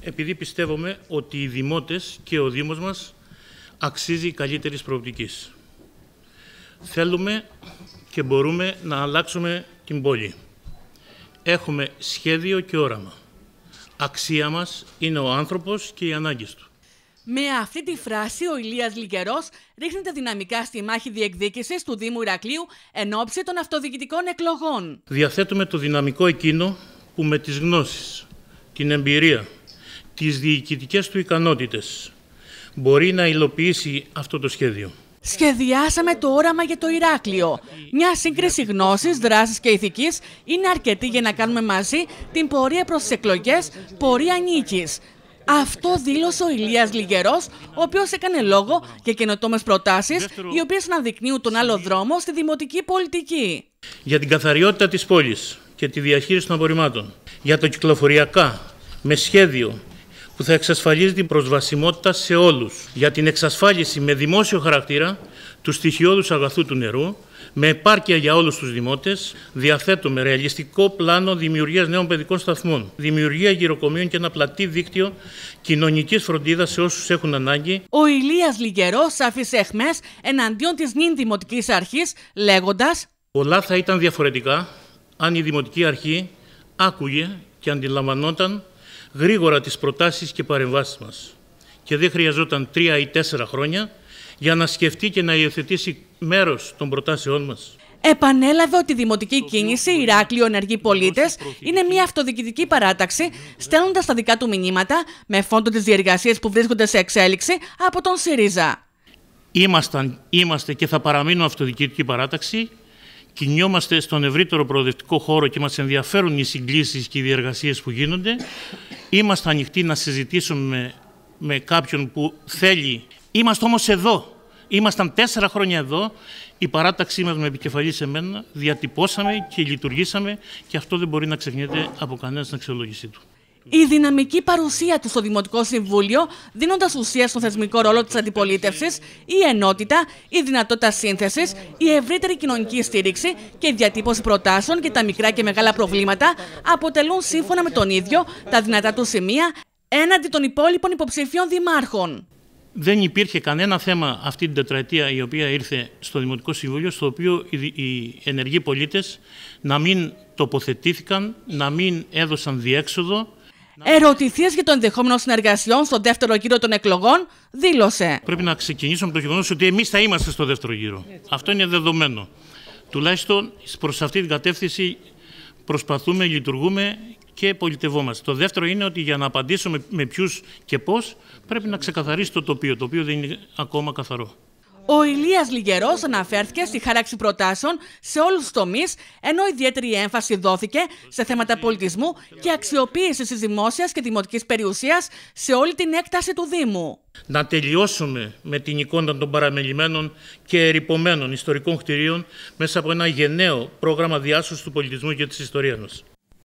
επειδή πιστεύουμε ότι οι δημότες και ο Δήμος μας αξίζει καλύτερης προοπτικής. Θέλουμε και μπορούμε να αλλάξουμε την πόλη. Έχουμε σχέδιο και όραμα. Αξία μας είναι ο άνθρωπος και οι ανάγκες του. Με αυτή τη φράση, ο Ηλίας Λικερός ρίχνεται δυναμικά στη μάχη διεκδίκησης του Δήμου Ηρακλείου εν ώψη των αυτοδιοικητικών εκλογών. Διαθέτουμε το δυναμικό εκείνο που με τις γνώσεις, την εμπειρία, τις διοικητικές του ικανότητες μπορεί να υλοποιήσει αυτό το σχέδιο. Σχεδιάσαμε το όραμα για το Ηράκλειο. Μια σύγκριση γνώσης, δράσης και ηθικής είναι αρκετή για να κάνουμε μαζί την πορεία προς τις εκλογές, πορεία νίκης. Αυτό δήλωσε ο Ηλίας Λιγερός, ο οποίος έκανε λόγο για καινοτόμες προτάσεις, οι οποίες αναδεικνύουν τον άλλο δρόμο στη δημοτική πολιτική. Για την καθαριότητα της πόλης και τη διαχείριση των απορριμμάτων. Για το κυκλοφοριακά, με σχέδιο που θα εξασφαλίζει την προσβασιμότητα σε όλους για την εξασφάλιση με δημόσιο χαρακτήρα του στοιχειώδους αγαθού του νερού, με επάρκεια για όλους τους δημότες, διαθέτουμε ρεαλιστικό πλάνο δημιουργίας νέων παιδικών σταθμών, δημιουργία γυροκομείων και ένα πλατή δίκτυο κοινωνικής φροντίδας σε όσους έχουν ανάγκη. Ο Ηλίας Λιγερός άφησε εχμές εναντίον της νυν δημοτικής αρχής, λέγοντας «Πολλά θα ήταν διαφορετικά αν η δημοτική αρχή άκουγε και αντιλαμβανόταν γρήγορα τις προτάσεις και παρεμβάσεις μας. Και δεν χρειαζόταν τρία ή τέσσερα χρόνια για να σκεφτεί και να υιοθετήσει μέρος των προτάσεών μας. Επανέλαβε ότι η δημοτική κίνηση ράκλειο Ενεργοί Πολίτε είναι μια αυτοδιοικητική παράταξη, στέλνοντας τα δικά του μηνύματα με φόντο τις διεργασίες που βρίσκονται σε εξέλιξη από τον ΣΥΡΙΖΑ. Ήμασταν, είμαστε και θα παραμείνουμε αυτοδιοικητική παράταξη. Κινιόμαστε στον ευρύτερο προοδευτικό χώρο και μας ενδιαφέρουν οι συγκλήσεις και οι διεργασίες που γίνονται. Είμαστε ανοιχτοί να συζητήσουμε με κάποιον που θέλει. Είμαστε όμως εδώ. Ήμασταν τέσσερα χρόνια εδώ. Η παράταξή μας με επικεφαλής σε μένα διατυπώσαμε και λειτουργήσαμε και αυτό δεν μπορεί να ξεχνιέται από κανένας στην αξιολόγησή του η δυναμική παρουσία του στο Δημοτικό Συμβούλιο, δίνοντας ουσία στον θεσμικό ρόλο της αντιπολίτευσης, η ενότητα, η δυνατότητα σύνθεσης, η ευρύτερη κοινωνική στήριξη και η διατύπωση προτάσεων και τα μικρά και μεγάλα προβλήματα αποτελούν σύμφωνα με τον ίδιο τα δυνατά του σημεία έναντι των υπόλοιπων υποψηφίων δημάρχων. Δεν υπήρχε κανένα θέμα αυτή την τετραετία η οποία ήρθε στο Δημοτικό Συμβούλιο στο οποίο οι ενεργοί πολίτες να μην τοποθετήθηκαν, να μην έδωσαν διέξοδο, Ερωτηθείς για το ενδεχόμενο συνεργασιών στο δεύτερο γύρο των εκλογών, δήλωσε. Πρέπει να ξεκινήσουμε από το γεγονός ότι εμείς θα είμαστε στο δεύτερο γύρο. Αυτό είναι δεδομένο. Τουλάχιστον προς αυτή την κατεύθυνση προσπαθούμε, λειτουργούμε και πολιτευόμαστε. Το δεύτερο είναι ότι για να απαντήσουμε με ποιους και πώς, πρέπει να ξεκαθαρίσει το τοπίο, το οποίο δεν είναι ακόμα καθαρό. Ο Ηλίας Λιγερός αναφέρθηκε στη χάραξη προτάσεων σε όλους τους τομείς, ενώ ιδιαίτερη έμφαση δόθηκε σε θέματα πολιτισμού και αξιοποίησης της δημόσιας και δημοτικής περιουσίας σε όλη την έκταση του Δήμου. Να τελειώσουμε με την εικόνα των παραμελημένων και ερυπωμένων ιστορικών κτηρίων μέσα από ένα γενναίο πρόγραμμα διάσωσης του πολιτισμού και της ιστορίας μας.